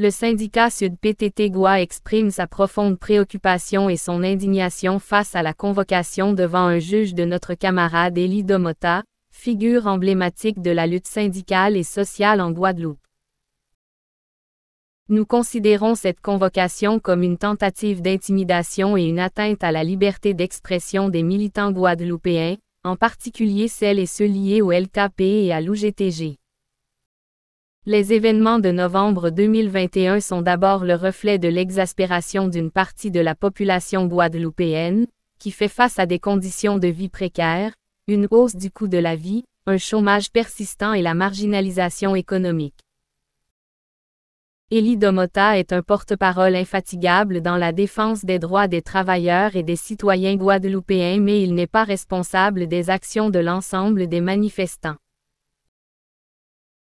Le syndicat Sud-PTT Goa exprime sa profonde préoccupation et son indignation face à la convocation devant un juge de notre camarade Elie Domota, figure emblématique de la lutte syndicale et sociale en Guadeloupe. Nous considérons cette convocation comme une tentative d'intimidation et une atteinte à la liberté d'expression des militants guadeloupéens, en particulier celles et ceux liés au LKP et à l'UGTG. Les événements de novembre 2021 sont d'abord le reflet de l'exaspération d'une partie de la population guadeloupéenne, qui fait face à des conditions de vie précaires, une hausse du coût de la vie, un chômage persistant et la marginalisation économique. Elie Domota est un porte-parole infatigable dans la défense des droits des travailleurs et des citoyens guadeloupéens mais il n'est pas responsable des actions de l'ensemble des manifestants.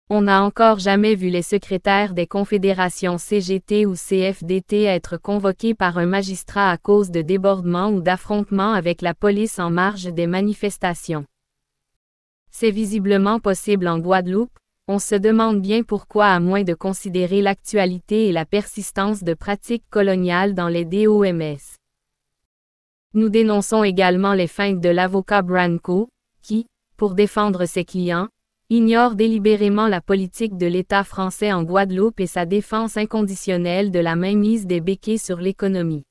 On n'a encore jamais vu les secrétaires des confédérations CGT ou CFDT être convoqués par un magistrat à cause de débordements ou d'affrontements avec la police en marge des manifestations. C'est visiblement possible en Guadeloupe, on se demande bien pourquoi à moins de considérer l'actualité et la persistance de pratiques coloniales dans les DOMS. Nous dénonçons également les feintes de l'avocat Branco, qui, pour défendre ses clients, ignore délibérément la politique de l'État français en Guadeloupe et sa défense inconditionnelle de la mainmise des béquets sur l'économie.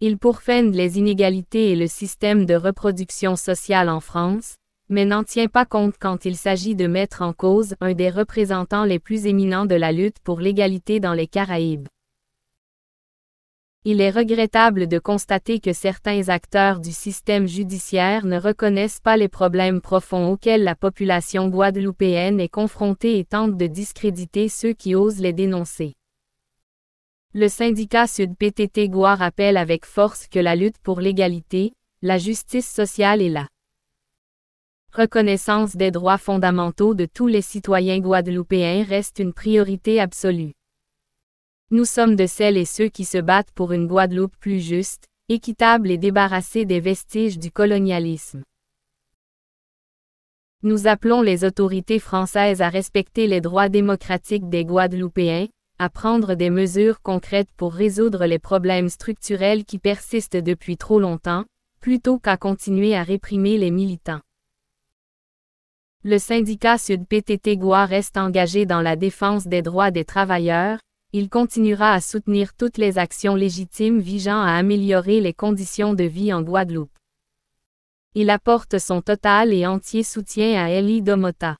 Il pourfende les inégalités et le système de reproduction sociale en France, mais n'en tient pas compte quand il s'agit de mettre en cause un des représentants les plus éminents de la lutte pour l'égalité dans les Caraïbes. Il est regrettable de constater que certains acteurs du système judiciaire ne reconnaissent pas les problèmes profonds auxquels la population guadeloupéenne est confrontée et tente de discréditer ceux qui osent les dénoncer. Le syndicat Sud PTT rappelle avec force que la lutte pour l'égalité, la justice sociale et la reconnaissance des droits fondamentaux de tous les citoyens guadeloupéens reste une priorité absolue. Nous sommes de celles et ceux qui se battent pour une Guadeloupe plus juste, équitable et débarrassée des vestiges du colonialisme. Nous appelons les autorités françaises à respecter les droits démocratiques des Guadeloupéens, à prendre des mesures concrètes pour résoudre les problèmes structurels qui persistent depuis trop longtemps, plutôt qu'à continuer à réprimer les militants. Le syndicat Sud PTT goua reste engagé dans la défense des droits des travailleurs, il continuera à soutenir toutes les actions légitimes visant à améliorer les conditions de vie en Guadeloupe. Il apporte son total et entier soutien à Elie Domota.